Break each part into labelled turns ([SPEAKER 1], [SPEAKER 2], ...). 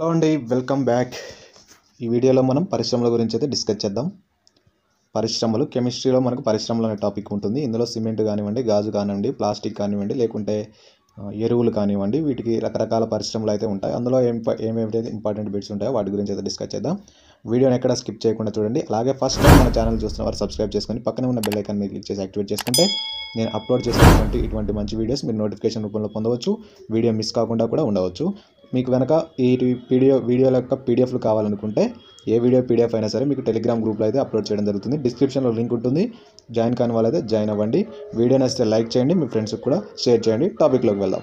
[SPEAKER 1] hello అండి welcome back ఈ వీడియోలో మనం పరిశ్రమల గురించి అయితే డిస్కస్ చేద్దాం పరిశ్రమలు కెమిస్ట్రీలో మనకు పరిశ్రమలు అనే టాపిక్ ఉంటుంది ఇందులో సిమెంట్ కానివ్వండి గాజు కానివ్వండి ప్లాస్టిక్ కానివ్వండి లేకుంటే ఎరువులు కానివ్వండి వీటికి రకరకాల పరిశ్రమలు అయితే ఉంటాయి అందులో ఏం ఏమేమి ఇంపార్టెంట్ బిట్స్ ఉంటాయో వాటి గురించి అయితే డిస్కస్ చేద్దాం వీడియోని ఎక్కడ స్కిప్ చేయకుండా చూడండి అలాగే ఫస్ట్ టైం మన ఛానల్ చూస్తున్న వారు సబ్స్క్రైబ్ చేసుకొని పక్కనే ఉన్న బెల్ ఐకాన్ క్లిక్ చేసి యాక్టివేట్ చేసుకుంటే నేను అప్లోడ్ చేసినటువంటి ఇటువంటి మంచి వీడియోస్ మీరు నోటిఫికేషన్ రూపంలో పొందవచ్చు వీడియో మిస్ కాకుండా కూడా ఉండవచ్చు మీకు కనుక ఈ వీడియో వీడియోల యొక్క పీడిఎఫ్లు కావాలనుకుంటే ఏ వీడియో పీడిఎఫ్ అయినా సరే మీకు టెలిగ్రామ్ గ్రూప్లో అయితే అప్లోడ్ చేయడం జరుగుతుంది డిస్క్రిప్షన్లో లింక్ ఉంటుంది జాయిన్ కాని వాళ్ళైతే జాయిన్ అవ్వండి వీడియో నచ్చితే లైక్ చేయండి మీ ఫ్రెండ్స్కి కూడా షేర్ చేయండి టాపిక్లోకి వెళ్దాం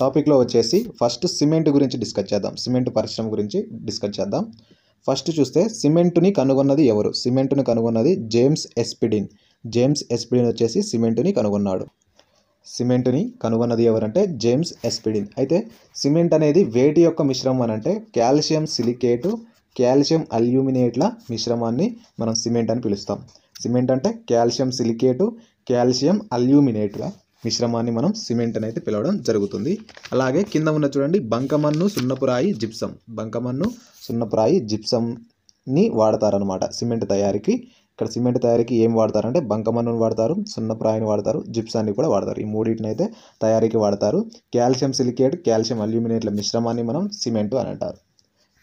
[SPEAKER 1] టాపిక్లో వచ్చేసి ఫస్ట్ సిమెంట్ గురించి డిస్కస్ చేద్దాం సిమెంట్ పరిశ్రమ గురించి డిస్కస్ చేద్దాం ఫస్ట్ చూస్తే సిమెంట్ని కనుగొన్నది ఎవరు సిమెంట్ని కనుగొన్నది జేమ్స్ ఎస్పిడిన్ జేమ్స్ ఎస్పిడిన్ వచ్చేసి సిమెంట్ని కనుగొన్నాడు సిమెంట్ని కనుగొన్నది ఎవరంటే జేమ్స్ ఎస్పిడిన్ అయితే సిమెంట్ అనేది వేటి యొక్క మిశ్రమం అని అంటే కాల్షియం సిలికేటు కాల్షియం అల్యూమినేట్ల మిశ్రమాన్ని మనం సిమెంట్ అని పిలుస్తాం సిమెంట్ అంటే కాల్షియం సిలికేటు కాల్షియం అల్యూమినేట్ల మిశ్రమాన్ని మనం సిమెంట్ అని అయితే పిలవడం జరుగుతుంది అలాగే కింద ఉన్న చూడండి బంకమన్ను సున్నపురాయి జిప్సం బంకమన్ను సున్నపురాయి జిప్సంని వాడతారనమాట సిమెంట్ తయారీకి ఇక్కడ సిమెంట్ తయారీకి ఏం వాడతారంటే బంకమన్నును వాడతారు సున్నప్రాయిని వాడతారు జిప్సాన్ని కూడా వాడతారు ఈ మూడింటిని అయితే తయారీకి వాడతారు కాల్షియం సిలికేట్ కాల్షియం అల్యూమినేట్ల మిశ్రమాన్ని మనం సిమెంటు అని అంటారు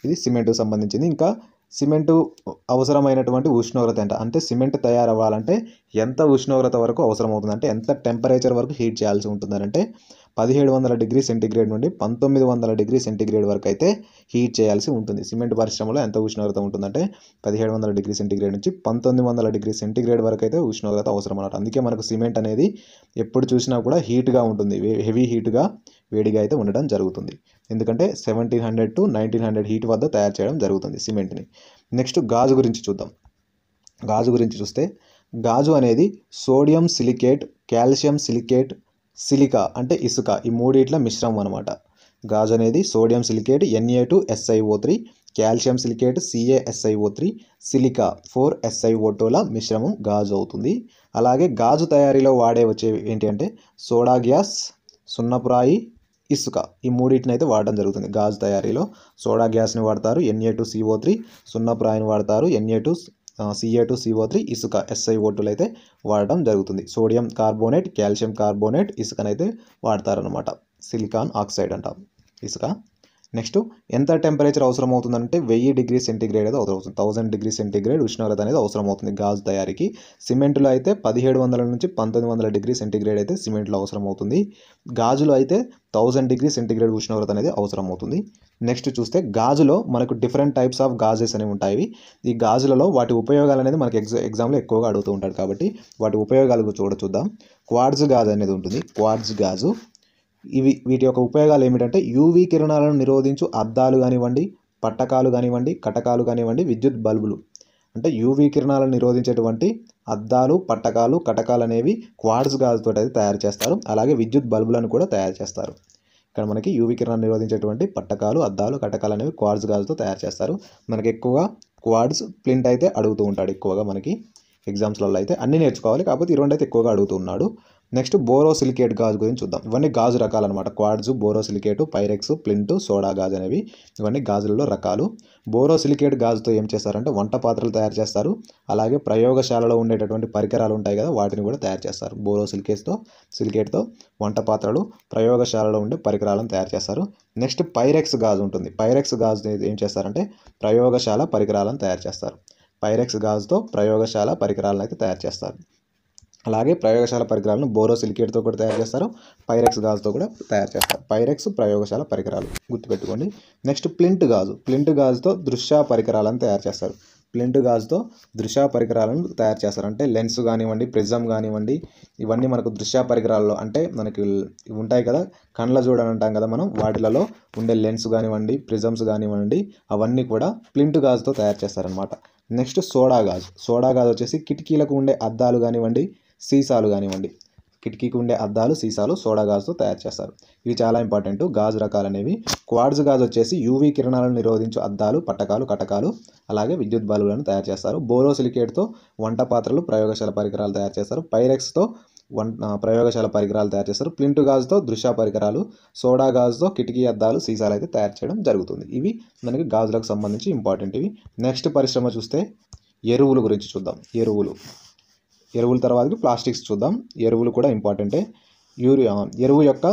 [SPEAKER 1] ఇది సిమెంటుకు సంబంధించింది ఇంకా సిమెంటు అవసరమైనటువంటి ఉష్ణోగ్రత ఎంత అంటే సిమెంట్ తయారవ్వాలంటే ఎంత ఉష్ణోగ్రత వరకు అవసరం అవుతుంది అంటే ఎంత టెంపరేచర్ వరకు హీట్ చేయాల్సి ఉంటుందంటే పదిహేడు వందల డిగ్రీ సెంటీగ్రేడ్ నుండి పంతొమ్మిది వందల డిగ్రీ సెంటీగ్రేడ్ వరకు అయితే హీట్ చేయాల్సి ఉంటుంది సిమెంట్ పరిశ్రమలో ఎంత ఉష్ణోగ్రత ఉంటుందంటే పదిహేడు వందల డిగ్రీ సెంటీగ్రేడ్ నుంచి పంతొమ్మిది వందల డిగ్రీ సెంటీగ్రేడ్ వరకు అయితే ఉష్ణోగ్రత అవసరం అన్నమాట అందుకే మనకు సిమెంట్ అనేది ఎప్పుడు చూసినా కూడా హీట్గా ఉంటుంది హెవీ హీట్గా వేడిగా అయితే ఉండడం జరుగుతుంది ఎందుకంటే seventeen hundred to nineteen hundred heat వద్ద తయారు చేయడం జరుగుతుంది సిమెంట్ని నెక్స్ట్ గాజు గురించి చూద్దాం గాజు గురించి చూస్తే గాజు అనేది sodium silicate calcium silicate silica అంటే ఇసుక ఈ మూడిట్ల మిశ్రమం అనమాట గాజు అనేది sodium silicate N A two S I O three calcium silicate C A S I O three silica four S I O టూల మిశ్రమం గాజు అవుతుంది అలాగే గాజు తయారీలో వాడే వచ్చేవి ఏంటి అంటే సోడా గ్యాస్ సున్నపురాయి ఇసుక ఈ మూడింటిని అయితే వాడడం జరుగుతుంది గాజు తయారీలో సోడా గ్యాస్ని వాడతారు ఎన్ఏ టు సిఓ త్రీ సున్నపురాయిని వాడతారు N A two C A two C O three ఇసుక ఎస్ఐఓ టూలు అయితే వాడడం జరుగుతుంది సోడియం కార్బోనేట్ కాల్షియం కార్బోనేట్ ఇసుకనైతే వాడతారనమాట సిలికాన్ ఆక్సైడ్ అంట ఇసుక నెక్స్ట్ ఎంత టెంపరేచర్ అవసరం అవుతుందంటే వెయ్యి డిగ్రీ సెంటీగ్రేడ్ అయితే అవసరం అవుతుంది థౌసండ్ డిగ్రీ సెంటీగ్రేడ్ ఉష్ణోగ్రత అనేది అవసరం అవుతుంది గాజు తయారీకి సిమెంట్లో అయితే పదిహేడు వందల నుంచి పంతొమ్మిది వందల డిగ్రీ సెంటీగ్రేడ్ అయితే సిమెంట్లో అవసరం అవుతుంది గాజులో అయితే థౌజండ్ డిగ్రీ సెంటీగ్రేడ్ ఉష్ణోగ్రత అనేది అవసరం అవుతుంది నెక్స్ట్ చూస్తే గాజులో మనకు డిఫరెంట్ టైప్స్ ఆఫ్ గాజెస్ అనేవి ఉంటాయి ఈ గాజులలో వాటి ఉపయోగాలు అనేది మనకి ఎగ్జా ఎగ్జామ్లో ఎక్కువగా అడుగుతూ ఉంటాడు కాబట్టి వాటి ఉపయోగాలు చూడ చూద్దాం క్వార్డ్స్ గాజు అనేది ఉంటుంది క్వార్డ్స్ గాజు ఇవి వీటి యొక్క ఉపయోగాలు ఏమిటంటే యూవీ కిరణాలను నిరోధించు అద్దాలు కానివ్వండి పట్టకాలు కానివ్వండి కటకాలు కానివ్వండి విద్యుత్ బల్బులు అంటే యూవీ కిరణాలను నిరోధించేటువంటి అద్దాలు పట్టకాలు కటకాలు అనేవి క్వాడ్స్ గాజుతో అయితే తయారు చేస్తారు అలాగే విద్యుత్ బల్బులను కూడా తయారు చేస్తారు ఇక్కడ మనకి యూవీ కిరణాలు నిరోధించేటువంటి పట్టకాలు అద్దాలు కటకాలు అనేవి క్వాడ్స్ గాజుతో తయారు చేస్తారు మనకి ఎక్కువగా క్వాడ్స్ ప్లింట్ అయితే అడుగుతూ ఉంటాడు ఎక్కువగా మనకి ఎగ్జామ్స్లలో అయితే అన్నీ నేర్చుకోవాలి కాకపోతే ఈ రెండు అయితే ఎక్కువగా అడుగుతున్నాడు నెక్స్ట్ బోరోసిలికేట్ గాజు గురించి చూద్దాం ఇవన్నీ గాజు అనమాట క్వాడ్జు బోరోసిలికేటు పైరెక్స్ ప్లింటు సోడా గాజు అనేవి ఇవన్నీ గాజులలో రకాలు బోరోసిలికేట్ గాజుతో ఏం చేస్తారంటే వంట పాత్రలు తయారు చేస్తారు అలాగే ప్రయోగశాలలో ఉండేటటువంటి పరికరాలు ఉంటాయి కదా వాటిని కూడా తయారు చేస్తారు బోరోసిలికేట్తో సిలికేట్తో వంట పాత్రలు ప్రయోగశాలలో ఉండే పరికరాలను తయారు చేస్తారు నెక్స్ట్ పైరెక్స్ గాజు ఉంటుంది పైరెక్స్ గాజు ఏం చేస్తారంటే ప్రయోగశాల పరికరాలను తయారు చేస్తారు పైరెక్స్ గాజుతో ప్రయోగశాల పరికరాలను అయితే తయారు చేస్తారు అలాగే ప్రయోగశాల పరికరాలను బోరోసిలికేట్తో కూడా తయారు చేస్తారు పైరెక్స్ గాజుతో కూడా తయారు చేస్తారు పైరెక్స్ ప్రయోగశాల పరికరాలు గుర్తుపెట్టుకోండి నెక్స్ట్ ప్లింట్ గాజు ప్లింట్ గాజుతో దృశ్య పరికరాలను తయారు చేస్తారు ప్లింట్ గాజుతో దృశ్య పరికరాలను తయారు చేస్తారు అంటే లెన్స్ కానివ్వండి ప్రిజం కానివ్వండి ఇవన్నీ మనకు దృశ్య పరికరాల్లో అంటే మనకి ఉంటాయి కదా కండ్ల చూడని అంటాం కదా మనం వాటిలలో ఉండే లెన్స్ కానివ్వండి ప్రిజమ్స్ కానివ్వండి అవన్నీ కూడా ప్లింట్ గాజుతో తయారు చేస్తారనమాట నెక్స్ట్ సోడా గాజు సోడా గాజు వచ్చేసి కిటికీలకు ఉండే అద్దాలు కానివ్వండి సీసాలు కానివ్వండి కిటికీకి ఉండే అద్దాలు సీసాలు సోడా గాజుతో తయారు చేస్తారు ఇవి చాలా ఇంపార్టెంట్ గాజు రకాలు అనేవి క్వాడ్స్ గాజు వచ్చేసి యూవీ కిరణాలను నిరోధించు అద్దాలు పట్టకాలు కటకాలు అలాగే విద్యుత్ బల్బులను తయారు చేస్తారు బోరోసిలికేట్తో వంట పాత్రలు ప్రయోగశాల పరికరాలు తయారు చేస్తారు పైరెక్స్తో వన్ ప్రయోగశాల పరికరాలు తయారు చేస్తారు ప్లింట్ గాజుతో దృశ్య పరికరాలు సోడా గాజుతో కిటికీ అద్దాలు సీసాలు అయితే తయారు చేయడం జరుగుతుంది ఇవి మనకి గాజులకు సంబంధించి ఇంపార్టెంట్ ఇవి నెక్స్ట్ పరిశ్రమ చూస్తే ఎరువులు గురించి చూద్దాం ఎరువులు ఎరువుల తర్వాత ప్లాస్టిక్స్ చూద్దాం ఎరువులు కూడా ఇంపార్టెంటే యూరియా ఎరువు యొక్క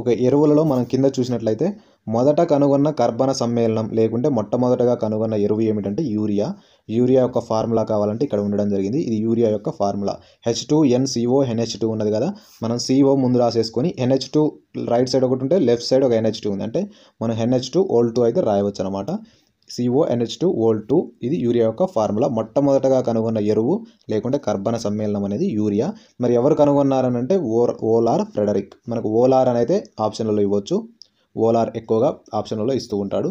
[SPEAKER 1] ఒక ఎరువులలో మనం కింద చూసినట్లయితే మొదట కనుగొన్న కర్బన సమ్మేళనం లేకుంటే మొట్టమొదటగా కనుగొన్న ఎరువు ఏమిటంటే యూరియా యూరియా యొక్క ఫార్ములా కావాలంటే ఇక్కడ ఉండడం జరిగింది ఇది యూరియా యొక్క formula H two N C O N H two ఉన్నది కదా మనం సిఓ ముందు రాసేసుకొని ఎన్హెచ్ టూ రైట్ సైడ్ ఒకటి ఉంటే లెఫ్ట్ సైడ్ ఒక ఎన్హెచ్ టూ ఉంది అంటే మనం ఎన్హెచ్ టూ ఓల్డ్ టూ అయితే రాయవచ్చు అనమాట సిఓఎన్హెచ్ టూ ఓల్ టూ ఇది యూరియా యొక్క ఫార్ములా మొట్టమొదటగా కనుగొన్న ఎరువు లేకుంటే కర్బన సమ్మేళనం అనేది యూరియా మరి ఎవరు కనుగొన్నారని అంటే ఓర్ ఓలార్ ఫ్రెడరిక్ మనకు ఓలార్ అనేది ఆప్షన్లలో ఇవ్వచ్చు ఓలార్ ఎక్కువగా ఆప్షన్లలో ఇస్తూ ఉంటాడు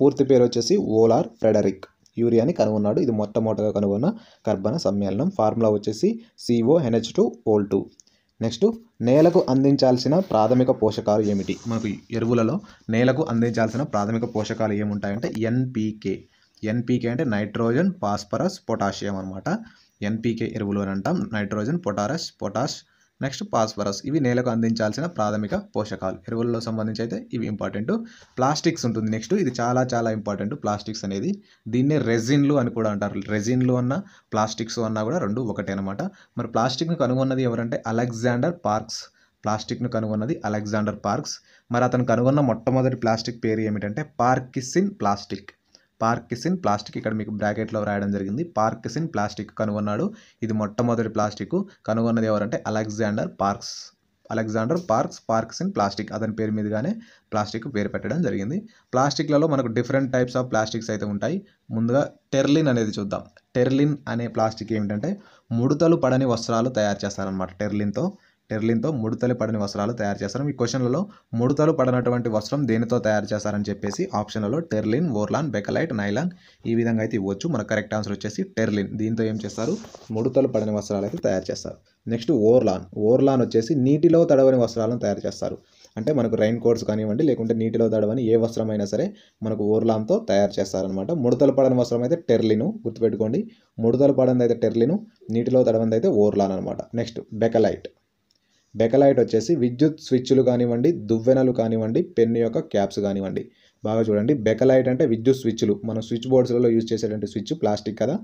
[SPEAKER 1] పూర్తి పేరు వచ్చేసి ఓలార్ ఫ్రెడరిక్ యూరియాని కనుగొన్నాడు ఇది మొట్టమొదటగా కనుగొన్న కర్బన సమ్మేళనం ఫార్ములా వచ్చేసి CO NH two whole two next నేలకు అందించాల్సిన ప్రాథమిక పోషకాలు ఏమిటి మనకు ఎరువులలో నేలకు అందించాల్సిన ప్రాథమిక పోషకాలు ఏముంటాయంటే ఎన్పికే ఎన్పికే అంటే నైట్రోజన్ పాస్పరస్ పొటాషియం అనమాట ఎన్పికే ఎరువులు అని అంటాం నైట్రోజన్ పొటారస్ పొటాష్ నెక్స్ట్ పాస్ఫరస్ ఇవి నేలకు అందించాల్సిన ప్రాథమిక పోషకాలు ఎరువుల్లో సంబంధించి అయితే ఇవి ఇంపార్టెంట్ ప్లాస్టిక్స్ ఉంటుంది నెక్స్ట్ ఇది చాలా చాలా ఇంపార్టెంట్ ప్లాస్టిక్స్ అనేది దీన్నే రెజిన్లు అని కూడా అంటారు రెజిన్లు అన్న ప్లాస్టిక్స్ అన్నా కూడా రెండు ఒకటే అనమాట మరి ప్లాస్టిక్ను కనుగొన్నది ఎవరంటే అలెగ్జాండర్ పార్క్స్ ప్లాస్టిక్ను కనుగొన్నది అలెగ్జాండర్ పార్క్స్ మరి అతను కనుగొన్న మొట్టమొదటి ప్లాస్టిక్ పేరు ఏమిటంటే పార్కిసిన్ ప్లాస్టిక్ పార్కిసిన్ ప్లాస్టిక్ ఇక్కడ మీకు బ్రాకెట్లో రాయడం జరిగింది పార్కిసిన్ ప్లాస్టిక్ కనుగొన్నాడు ఇది మొట్టమొదటి ప్లాస్టిక్ కనుగొన్నది ఎవరంటే Alexander Parkes Alexander Parkes Parkesine plastic అతని పేరు మీదుగానే ప్లాస్టిక్ పేరు పెట్టడం జరిగింది ప్లాస్టిక్లలో మనకు డిఫరెంట్ టైప్స్ ఆఫ్ ప్లాస్టిక్స్ అయితే ఉంటాయి ముందుగా టెర్లిన్ అనేది చూద్దాం టెర్లిన్ అనే ప్లాస్టిక్ ఏమిటంటే ముడతలు పడని వస్త్రాలు తయారు చేస్తారనమాట టెర్లిన్తో టెర్లిన్తో ముడుతలు పడని వస్త్రాలు తయారు చేస్తారు ఈ క్వశ్చన్లలో ముడుతలు పడినటువంటి వస్త్రం దేనితో తయారు చేస్తారని చెప్పేసి ఆప్షన్లలో టెర్లిన్ ఓర్లాన్ బెకలైట్ నైలాన్ ఈ విధంగా అయితే ఇవ్వచ్చు మన కరెక్ట్ ఆన్సర్ వచ్చేసి టెర్లిన్ దీంతో ఏం చేస్తారు ముడుతలు పడని వస్త్రాలు అయితే తయారు చేస్తారు నెక్స్ట్ ఓర్లాన్ ఓర్లాన్ వచ్చేసి నీటిలో తడవని వస్త్రాలను తయారు చేస్తారు అంటే మనకు రైన్ కోట్స్ కానివ్వండి లేకుంటే నీటిలో తడవని ఏ వస్త్రం సరే మనకు ఓర్లాన్తో తయారు చేస్తారనమాట ముడతలు పడని వస్త్రం అయితే టెర్లిను గుర్తుపెట్టుకోండి ముడతలు పడంది అయితే టెర్లిను నీటిలో తడవనిదైతే అయితే ఓర్లాన్ అనమాట నెక్స్ట్ బెకలైట్ బెకలైట్ వచ్చేసి విద్యుత్ స్విచ్లు కానివ్వండి దువ్వెనలు కానివ్వండి పెన్ను యొక్క క్యాప్స్ కానివ్వండి బాగా చూడండి బెకలైట్ అంటే విద్యుత్ స్విచ్లు మనం స్విచ్ బోర్డ్స్లలో యూజ్ చేసేటువంటి స్విచ్ ప్లాస్టిక్ కదా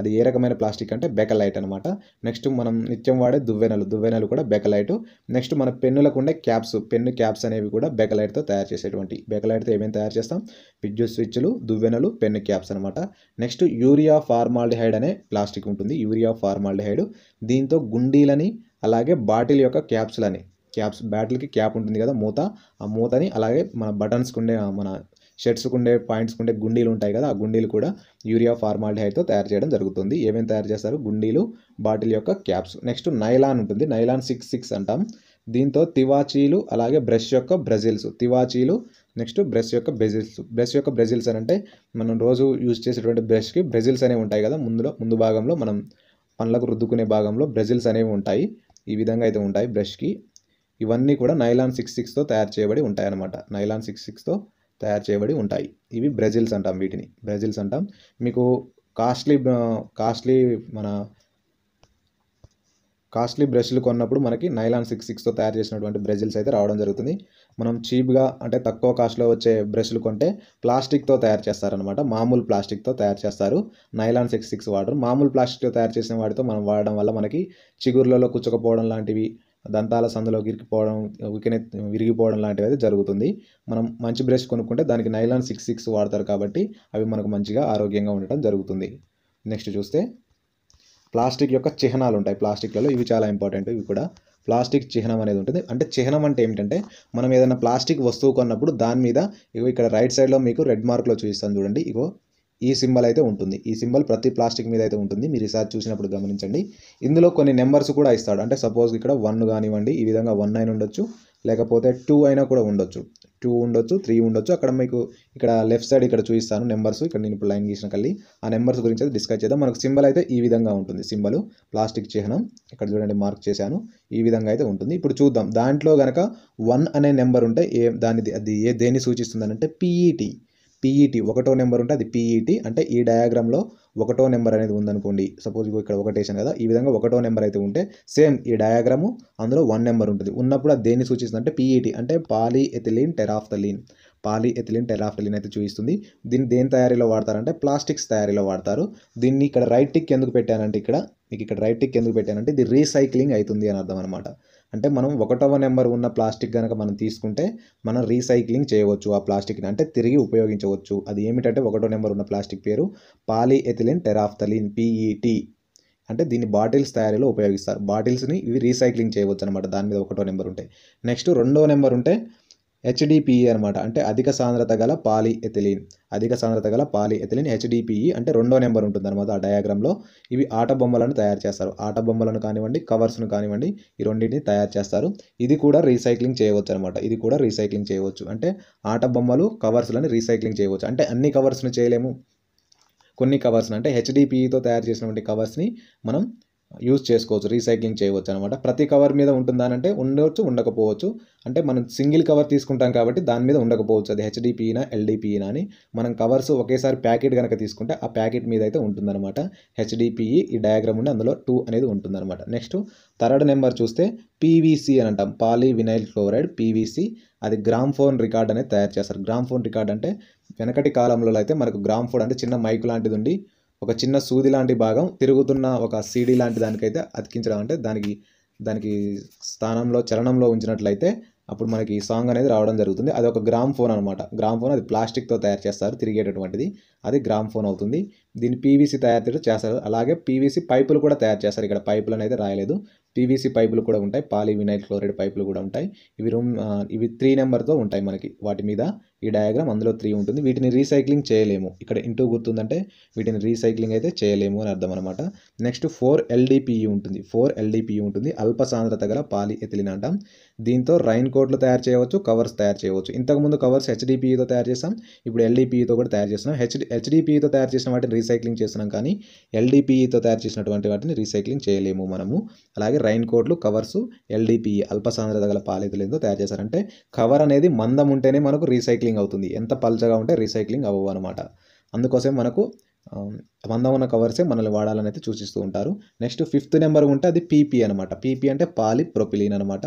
[SPEAKER 1] అది ఏ రకమైన ప్లాస్టిక్ అంటే బెకలైట్ అనమాట నెక్స్ట్ మనం నిత్యం వాడే దువ్వెనలు దువ్వెనలు కూడా బెకలైట్ నెక్స్ట్ మన పెన్నులకు ఉండే క్యాప్స్ పెన్ను క్యాప్స్ అనేవి కూడా బెకలైట్తో తయారు చేసేటువంటి బెకలైట్తో ఏమేమి తయారు చేస్తాం విద్యుత్ స్విచ్లు దువ్వెనలు పెన్ను క్యాప్స్ అనమాట నెక్స్ట్ యూరియా ఫార్మాల్డిహైడ్ అనే ప్లాస్టిక్ ఉంటుంది యూరియా ఫార్మాల్డిహైడ్ దీంతో గుండీలని అలాగే బాటిల్ యొక్క క్యాప్సుల్ అని క్యాప్స్ బాటిల్కి క్యాప్ ఉంటుంది కదా మూత ఆ మూతని అలాగే మన బటన్స్కి ఉండే మన షర్ట్స్కి ఉండే పాయింట్స్కి ఉండే గుండీలు ఉంటాయి కదా ఆ గుండీలు కూడా యూరియా ఫార్మాల్డిహైడ్తో తయారు చేయడం జరుగుతుంది ఏమేమి తయారు చేస్తారు గుండీలు బాటిల్ యొక్క క్యాప్స్ నెక్స్ట్ నైలాన్ ఉంటుంది నైలాన్ సిక్స్ సిక్స్ అంటాం దీంతో తివాచీలు అలాగే బ్రష్ యొక్క బ్రెజిల్స్ తివాచీలు నెక్స్ట్ బ్రష్ యొక్క బ్రెజిల్స్ బ్రష్ యొక్క బ్రెజిల్స్ అని అంటే మనం రోజు యూజ్ చేసేటువంటి బ్రష్కి బ్రెజిల్స్ అనేవి ఉంటాయి కదా ముందులో ముందు భాగంలో మనం పండ్లకు రుద్దుకునే భాగంలో బ్రెజిల్స్ అనేవి ఉంటాయి ఈ విధంగా అయితే ఉంటాయి బ్రష్కి ఇవన్నీ కూడా నైలాన్ సిక్స్ సిక్స్తో తయారు చేయబడి ఉంటాయి అన్నమాట నైలాన్ సిక్స్ సిక్స్తో తయారు చేయబడి ఉంటాయి ఇవి బ్రెజిల్స్ అంటాం వీటిని బ్రెజిల్స్ అంటాం మీకు కాస్ట్లీ కాస్ట్లీ మన కాస్ట్లీ బ్రష్లు కొన్నప్పుడు మనకి నైలాన్ సిక్స్ సిక్స్తో తయారు చేసినటువంటి బ్రెజిల్స్ అయితే రావడం జరుగుతుంది మనం చీప్గా అంటే తక్కువ కాస్ట్లో వచ్చే బ్రష్లు కొంటే ప్లాస్టిక్తో తయారు చేస్తారనమాట మామూలు ప్లాస్టిక్తో తయారు చేస్తారు నైలాన్ సిక్స్ సిక్స్ వాడరు మామూలు ప్లాస్టిక్తో తయారు చేసిన వాటితో మనం వాడడం వల్ల మనకి చిగురులలో కూర్చోకపోవడం లాంటివి దంతాల సందులో ఇరికిపోవడం ఉకినే విరిగిపోవడం లాంటివి అయితే జరుగుతుంది మనం మంచి బ్రష్ కొనుక్కుంటే దానికి నైలాన్ సిక్స్ సిక్స్ వాడతారు కాబట్టి అవి మనకు మంచిగా ఆరోగ్యంగా ఉండటం జరుగుతుంది నెక్స్ట్ చూస్తే ప్లాస్టిక్ యొక్క చిహ్నాలు ఉంటాయి ప్లాస్టిక్లలో ఇవి చాలా ఇంపార్టెంట్ ఇవి కూడా ప్లాస్టిక్ చిహ్నం అనేది ఉంటుంది అంటే చిహ్నం అంటే ఏమిటంటే మనం ఏదైనా ప్లాస్టిక్ వస్తువు కొన్నప్పుడు దాని మీద ఇగో ఇక్కడ రైట్ సైడ్లో మీకు రెడ్ మార్క్లో చూపిస్తాను చూడండి ఇగో ఈ సింబల్ అయితే ఉంటుంది ఈ సింబల్ ప్రతి ప్లాస్టిక్ మీద అయితే ఉంటుంది మీరు ఈసారి చూసినప్పుడు గమనించండి ఇందులో కొన్ని నెంబర్స్ కూడా ఇస్తాడు అంటే సపోజ్ ఇక్కడ వన్ కానివ్వండి ఈ విధంగా వన్ అయిన ఉండొచ్చు లేకపోతే టూ అయినా కూడా ఉండొచ్చు టూ ఉండొచ్చు త్రీ ఉండొచ్చు అక్కడ మీకు ఇక్కడ లెఫ్ట్ సైడ్ ఇక్కడ చూపిస్తాను నెంబర్స్ ఇక్కడ నేను ఇప్పుడు లైన్ గీసిన కళ్ళి ఆ నెంబర్స్ గురించి అయితే డిస్కస్ చేద్దాం మనకు సింబల్ అయితే ఈ విధంగా ఉంటుంది సింబల్ ప్లాస్టిక్ చిహ్నం ఇక్కడ చూడండి మార్క్ చేశాను ఈ విధంగా అయితే ఉంటుంది ఇప్పుడు చూద్దాం దాంట్లో కనుక వన్ అనే నెంబర్ ఉంటే ఏ దాని అది ఏ దేన్ని సూచిస్తుంది అంటే పీఈటీ పీఈటీ ఒకటో నెంబర్ ఉంటే అది పీఈటీ అంటే ఈ డయాగ్రామ్లో ఒకటో నెంబర్ అనేది ఉందనుకోండి సపోజ్ ఇక్కడ ఒకటేషన్ కదా ఈ విధంగా ఒకటో నెంబర్ అయితే ఉంటే సేమ్ ఈ డయాగ్రాము అందులో వన్ నెంబర్ ఉంటుంది ఉన్నప్పుడు అది దేన్ని సూచిస్తుంది e అంటే పీఈటీ అంటే polyethylene terephthalate polyethylene terephthalate అయితే చూపిస్తుంది దీన్ని దేని తయారీలో వాడతారంటే ప్లాస్టిక్స్ తయారీలో వాడతారు దీన్ని ఇక్కడ రైట్ టిక్ ఎందుకు పెట్టానంటే ఇక్కడ మీకు ఇక్కడ రైట్ టిక్ ఎందుకు పెట్టానంటే ఇది రీసైక్లింగ్ అవుతుంది అని అర్థం అనమాట అంటే మనం ఒకటవ నెంబర్ ఉన్న ప్లాస్టిక్ కనుక మనం తీసుకుంటే మనం రీసైక్లింగ్ చేయవచ్చు ఆ ప్లాస్టిక్ని అంటే తిరిగి ఉపయోగించవచ్చు అది ఏమిటంటే ఒకటో నెంబర్ ఉన్న ప్లాస్టిక్ పేరు పాలీ ఎథిలిన్ టెరాఫ్తలిన్ పిఈటి అంటే దీన్ని బాటిల్స్ తయారీలో ఉపయోగిస్తారు బాటిల్స్ని ఇవి రీసైక్లింగ్ చేయవచ్చు అనమాట దాని మీద ఒకటో నెంబర్ ఉంటే నెక్స్ట్ రెండో నెంబర్ ఉంటే హెచ్డిపిఈ e అనమాట అంటే అధిక సాంద్రత గల పాలి ఎథిలిన్ అధిక సాంద్రత గల పాలి ఎథిలిన్ హెచ్డిపిఈ అంటే రెండో నెంబర్ ఉంటుంది అనమాట ఆ డయాగ్రామ్లో ఇవి ఆట బొమ్మలను తయారు చేస్తారు ఆట బొమ్మలను కానివ్వండి కవర్స్ను కానివ్వండి ఈ రెండింటిని తయారు చేస్తారు ఇది కూడా రీసైక్లింగ్ చేయవచ్చు అనమాట ఇది కూడా రీసైక్లింగ్ చేయవచ్చు అంటే ఆట బొమ్మలు కవర్స్లను రీసైక్లింగ్ చేయవచ్చు అంటే అన్ని కవర్స్ను చేయలేము కొన్ని కవర్స్ని అంటే హెచ్డిపిఈతో e తయారు చేసినటువంటి కవర్స్ని మనం యూజ్ చేసుకోవచ్చు రీసైక్లింగ్ చేయవచ్చు అనమాట ప్రతి కవర్ మీద ఉంటుందానంటే ఉండవచ్చు ఉండకపోవచ్చు అంటే మనం సింగిల్ కవర్ తీసుకుంటాం కాబట్టి దాని మీద ఉండకపోవచ్చు అది హెచ్డిపినా ఎల్డిపిఈనా అని మనం కవర్స్ ఒకేసారి ప్యాకెట్ కనుక తీసుకుంటే ఆ ప్యాకెట్ మీద అయితే ఉంటుందన్నమాట హెచ్డిపిఈ ఈ డయాగ్రామ్ ఉండి అందులో టూ అనేది ఉంటుందన్నమాట నెక్స్ట్ థర్డ్ నెంబర్ చూస్తే పీవీసీ అని అంటాం పాలీ వినైల్ క్లోరైడ్ పీవీసీ అది గ్రామ్ ఫోన్ రికార్డ్ అనేది తయారు చేస్తారు గ్రామ్ ఫోన్ రికార్డ్ అంటే వెనకటి కాలంలో అయితే మనకు గ్రామ్ ఫోన్ అంటే చిన్న మైకు లాంటిది ఉండి ఒక చిన్న సూది లాంటి భాగం తిరుగుతున్న ఒక సీడీ లాంటి దానికైతే అతికించడం అంటే దానికి దానికి స్థానంలో చలనంలో ఉంచినట్లయితే అప్పుడు మనకి ఈ సాంగ్ అనేది రావడం జరుగుతుంది అది ఒక గ్రామ్ ఫోన్ అనమాట గ్రామ్ ఫోన్ అది ప్లాస్టిక్తో తయారు చేస్తారు తిరిగేటటువంటిది అది గ్రామ్ ఫోన్ అవుతుంది దీన్ని పీవీసీ తయారు చేస్తారు అలాగే పీవీసీ పైపులు కూడా తయారు చేస్తారు ఇక్కడ పైపులు అనేది రాయలేదు పీవీసీ పైపులు కూడా ఉంటాయి పాలివినైల్ క్లోరైడ్ పైపులు కూడా ఉంటాయి ఇవి రూమ్ ఇవి త్రీ నెంబర్తో ఉంటాయి మనకి వాటి మీద ఈ డయాగ్రామ్ అందులో త్రీ ఉంటుంది వీటిని రీసైక్లింగ్ చేయలేము ఇక్కడ ఇంటూ గుర్తుందంటే వీటిని రీసైక్లింగ్ అయితే చేయలేము అని అర్థం అనమాట నెక్స్ట్ ఫోర్ ఎల్డీపీఈ ఉంటుంది ఫోర్ ఎల్డీపీఈ e ఉంటుంది అల్ప సాంద్రత గల పాలి ఎథిలిన్ అంటాం దీంతో రైన్ కోట్లు తయారు చేయవచ్చు కవర్స్ తయారు చేయవచ్చు ఇంతకుముందు కవర్స్ హెచ్డిపిఈతో e తయారు చేసాం ఇప్పుడు ఎల్డీపీఈతో e కూడా తయారు చేస్తున్నాం హెచ్ హెచ్డిపిఈతో తయారు చేసిన వాటిని రీసైక్లింగ్ చేస్తున్నాం కానీ ఎల్డీపీఈతో తయారు చేసినటువంటి వాటిని రీసైక్లింగ్ చేయలేము మనము అలాగే రైన్ కోట్లు కవర్స్ ఎల్డీపీఈ అల్ప సాంద్రత గల పాలి ఎథిలిన్తో తయారు చేశారంటే కవర్ అనేది మందం ఉంటేనే మనకు రీసైక్లింగ్ రీసైక్లింగ్ అవుతుంది ఎంత పల్చగా ఉంటే రీసైక్లింగ్ అవ్వవు అనమాట అందుకోసం మనకు మందం ఉన్న కవర్సే మనల్ని వాడాలని అయితే సూచిస్తూ ఉంటారు నెక్స్ట్ ఫిఫ్త్ నెంబర్ ఉంటే అది పీపీ అనమాట పీపీ అంటే పాలి ప్రొపిలిన్ అనమాట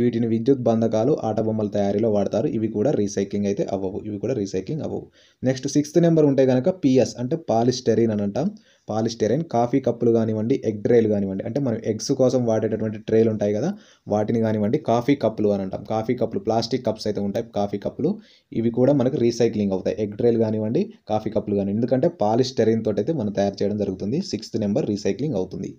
[SPEAKER 1] వీటిని విద్యుత్ బంధకాలు ఆట బొమ్మల తయారీలో వాడతారు ఇవి కూడా రీసైక్లింగ్ అయితే అవ్వవు ఇవి కూడా రీసైక్లింగ్ అవ్వవు నెక్స్ట్ సిక్స్త్ నెంబర్ ఉంటే కనుక పిఎస్ అంటే పాలిస్టెరీన్ అని అంటాం పాలిస్టెరైన్ కాఫీ కప్పులు కానివ్వండి ఎగ్ ట్రేలు కానివ్వండి అంటే మనం ఎగ్స్ కోసం వాడేటటువంటి ట్రేలు ఉంటాయి కదా వాటిని కానివ్వండి కాఫీ కప్పులు అని అంటాం కాఫీ కప్పులు ప్లాస్టిక్ కప్స్ అయితే ఉంటాయి కాఫీ కప్పులు ఇవి కూడా మనకు రీసైక్లింగ్ అవుతాయి ఎగ్ ట్రేలు కానివ్వండి కాఫీ కప్పులు కానివ్వండి ఎందుకంటే పాలిస్టెరైన్ తోటైతే మనం తయారు చేయడం జరుగుతుంది సిక్స్త్ నెంబర్ రీసైక్లింగ్ అవుతుంది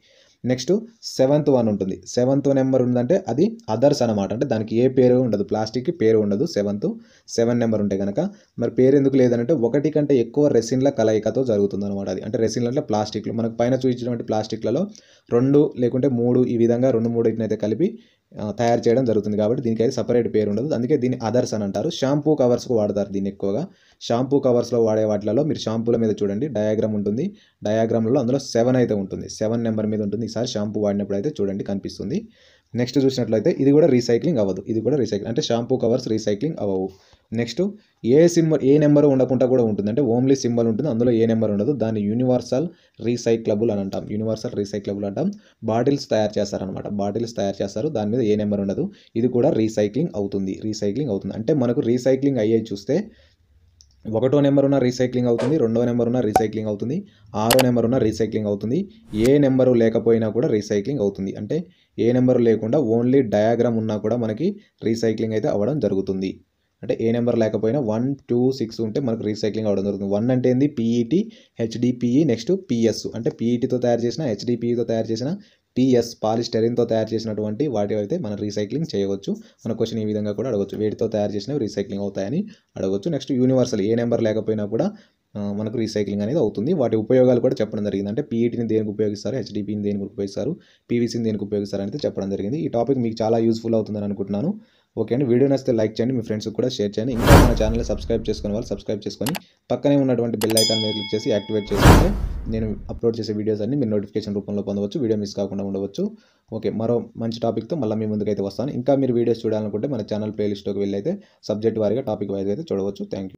[SPEAKER 1] నెక్స్ట్ సెవెంత్ వన్ ఉంటుంది సెవెంత్ నెంబర్ ఉందంటే అది అదర్స్ అనమాట అంటే దానికి ఏ పేరు ఉండదు ప్లాస్టిక్కి పేరు ఉండదు సెవెంత్ సెవెన్ నెంబర్ ఉంటే కనుక మరి పేరు ఎందుకు లేదంటే ఒకటి కంటే ఎక్కువ రెసిన్ల కలయికతో జరుగుతుంది అనమాట అది అంటే రెసిన్లు అంటే ప్లాస్టిక్లు మనకు పైన చూపించినటువంటి ప్లాస్టిక్లలో రెండు లేకుంటే మూడు ఈ విధంగా రెండు మూడింటినైతే కలిపి తయారు చేయడం జరుగుతుంది కాబట్టి దీనికి అయితే సపరేట్ పేరు ఉండదు అందుకే దీన్ని అదర్స్ అని అంటారు షాంపూ కవర్స్కు వాడతారు దీన్ని ఎక్కువగా షాంపూ కవర్స్లో వాడే వాటిలలో మీరు షాంపూల మీద చూడండి డయాగ్రామ్ ఉంటుంది డయాగ్రామ్లో అందులో సెవెన్ అయితే ఉంటుంది సెవెన్ నెంబర్ మీద ఉంటుంది ఈసారి షాంపూ వాడినప్పుడు అయితే చూడండి కనిపిస్తుంది నెక్స్ట్ చూసినట్లయితే ఇది కూడా రీసైక్లింగ్ అవ్వదు ఇది కూడా రీసైక్లింగ్ అంటే షాంపూ కవర్స్ రీసైక్లింగ్ అవ్వవు నెక్స్ట్ ఏ సింబల్ ఏ నెంబర్ ఉండకుండా కూడా ఉంటుంది అంటే ఓన్లీ సింబల్ ఉంటుంది అందులో ఏ నెంబర్ ఉండదు దాన్ని యూనివర్సల్ రీసైక్లబుల్ అని అంటాం యూనివర్సల్ రీసైక్లబుల్ అంటాం బాటిల్స్ తయారు చేస్తారనమాట బాటిల్స్ తయారు చేస్తారు దాని మీద ఏ నెంబర్ ఉండదు ఇది కూడా రీసైక్లింగ్ అవుతుంది రీసైక్లింగ్ అవుతుంది అంటే మనకు రీసైక్లింగ్ అయ్యే చూస్తే ఒకటో నెంబర్ ఉన్న రీసైక్లింగ్ అవుతుంది రెండో నెంబర్ ఉన్న రీసైక్లింగ్ అవుతుంది ఆరో నెంబర్ ఉన్న రీసైక్లింగ్ అవుతుంది ఏ నెంబరు లేకపోయినా కూడా రీసైక్లింగ్ అవుతుంది అంటే ఏ నెంబర్ లేకుండా ఓన్లీ డయాగ్రామ్ ఉన్నా కూడా మనకి రీసైక్లింగ్ అయితే అవ్వడం జరుగుతుంది అంటే ఏ నెంబర్ లేకపోయినా వన్ టూ సిక్స్ ఉంటే మనకు రీసైక్లింగ్ అవ్వడం జరుగుతుంది వన్ అంటే ఏంది పీఈటీ హెచ్డిపిఈ నెక్స్ట్ పిఎస్ అంటే పీఈటీతో తయారు చేసిన హెచ్డిపిఈతో తయారు చేసిన పిఎస్ పాలిస్టెరిన్తో తయారు చేసినటువంటి వాటి అయితే మనం రీసైక్లింగ్ చేయవచ్చు మన క్వశ్చన్ ఈ విధంగా కూడా అడగవచ్చు వేటితో తయారు చేసినవి రీసైక్లింగ్ అవుతాయని అడగవచ్చు నెక్స్ట్ యూనివర్సల్ ఏ నెంబర్ లేకపోయినా కూడా మనకు రీసైక్లింగ్ అనేది అవుతుంది వాటి ఉపయోగాలు కూడా చెప్పడం జరిగింది అంటే పీఈటీని e దేనికి ఉపయోగిస్తారు హెచ్డిపిని దేనికి ఉపయోగిస్తారు పీవీసీని దేనికి ఉపయోగిస్తారు అనేది చెప్పడం జరిగింది ఈ టాపిక్ మీకు చాలా యూస్ఫుల్ అవుతుందని అనుకుంటున్నాను ఓకే అండి వీడియో నచ్చితే లైక్ చేయండి మీ ఫ్రెండ్స్కి కూడా షేర్ చేయండి ఇంకా మన ఛానల్ సబ్స్క్రైబ్ చేసుకునే వాళ్ళు సబ్స్క్రైబ్ చేసుకొని పక్కనే ఉన్నటువంటి బెల్ ఐకాన్ మీద క్లిక్ చేసి యాక్టివేట్ చేసుకుంటే నేను అప్లోడ్ చేసే వీడియోస్ అన్ని మీరు నోటిఫికేషన్ రూపంలో పొందవచ్చు వీడియో మిస్ కాకుండా ఉండవచ్చు ఓకే మరో మంచి టాపిక్తో మళ్ళీ మీ ముందుకైతే వస్తాను ఇంకా మీరు వీడియోస్ చూడాలనుకుంటే మన ఛానల్ ప్లేలిస్ట్లోకి వెళ్ళి అయితే సబ్జెక్ట్ వారిగా టాపిక్ వైజ్ అయితే చూడవచ్చు థ్యాంక్